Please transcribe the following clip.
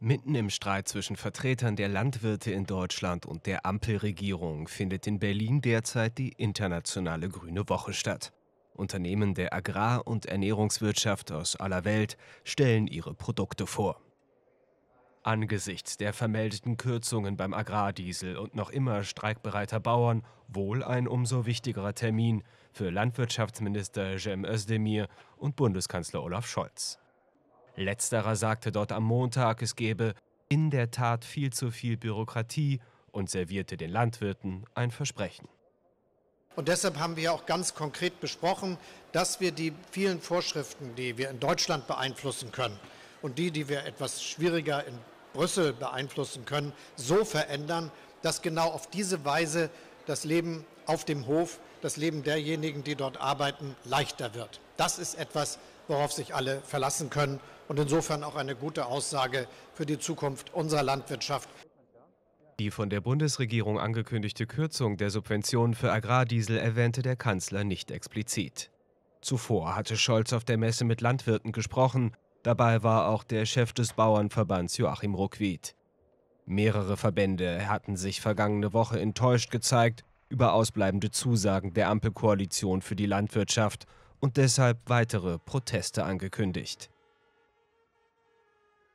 Mitten im Streit zwischen Vertretern der Landwirte in Deutschland und der Ampelregierung findet in Berlin derzeit die internationale Grüne Woche statt. Unternehmen der Agrar- und Ernährungswirtschaft aus aller Welt stellen ihre Produkte vor. Angesichts der vermeldeten Kürzungen beim Agrardiesel und noch immer streikbereiter Bauern wohl ein umso wichtigerer Termin für Landwirtschaftsminister Cem Özdemir und Bundeskanzler Olaf Scholz. Letzterer sagte dort am Montag, es gebe in der Tat viel zu viel Bürokratie und servierte den Landwirten ein Versprechen. Und deshalb haben wir auch ganz konkret besprochen, dass wir die vielen Vorschriften, die wir in Deutschland beeinflussen können und die, die wir etwas schwieriger in Brüssel beeinflussen können, so verändern, dass genau auf diese Weise das Leben auf dem Hof, das Leben derjenigen, die dort arbeiten, leichter wird. Das ist etwas, worauf sich alle verlassen können und insofern auch eine gute Aussage für die Zukunft unserer Landwirtschaft. Die von der Bundesregierung angekündigte Kürzung der Subventionen für Agrardiesel erwähnte der Kanzler nicht explizit. Zuvor hatte Scholz auf der Messe mit Landwirten gesprochen, dabei war auch der Chef des Bauernverbands Joachim Ruckwied. Mehrere Verbände hatten sich vergangene Woche enttäuscht gezeigt über ausbleibende Zusagen der Ampelkoalition für die Landwirtschaft und deshalb weitere Proteste angekündigt.